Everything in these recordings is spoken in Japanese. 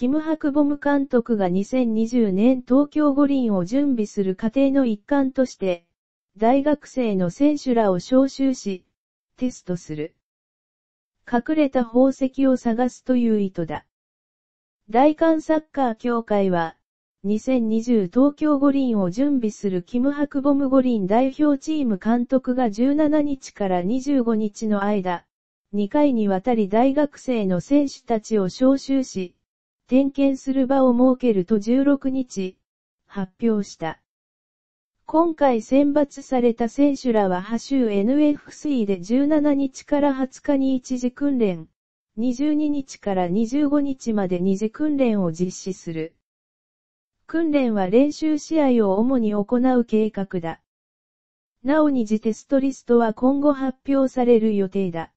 キム・ハクボム監督が2020年東京五輪を準備する過程の一環として、大学生の選手らを招集し、テストする。隠れた宝石を探すという意図だ。大韓サッカー協会は、2020東京五輪を準備するキム・ハクボム五輪代表チーム監督が17日から25日の間、2回にわたり大学生の選手たちを招集し、点検する場を設けると16日、発表した。今回選抜された選手らは波州 NFC で17日から20日に一時訓練、22日から25日まで二次訓練を実施する。訓練は練習試合を主に行う計画だ。なお二次テストリストは今後発表される予定だ。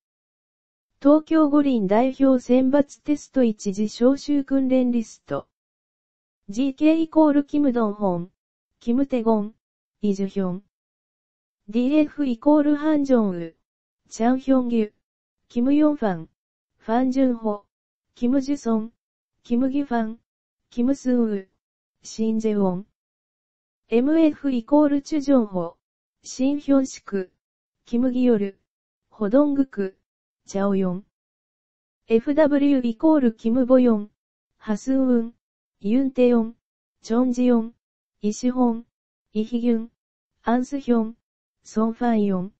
東京五輪代表選抜テスト一時招集訓練リスト。GK イコールキムドンホン、キムテゴン、イジュヒョン。DF イコールハンジョンウ、チャンヒョンギュ、キムヨンファン、ファンジュンホ、キムジュソン、キムギファン、キムスンウ、シンジェウォン。MF イコールチュジョンホ、シンヒョンシク、キムギヨル、ホドングク、チャオヨン。FW イコールキム・ボヨン、ハスウン、ユンテヨン、チョンジヨン、イシホン、イヒギュン、アンスヒョン、ソンファンヨン。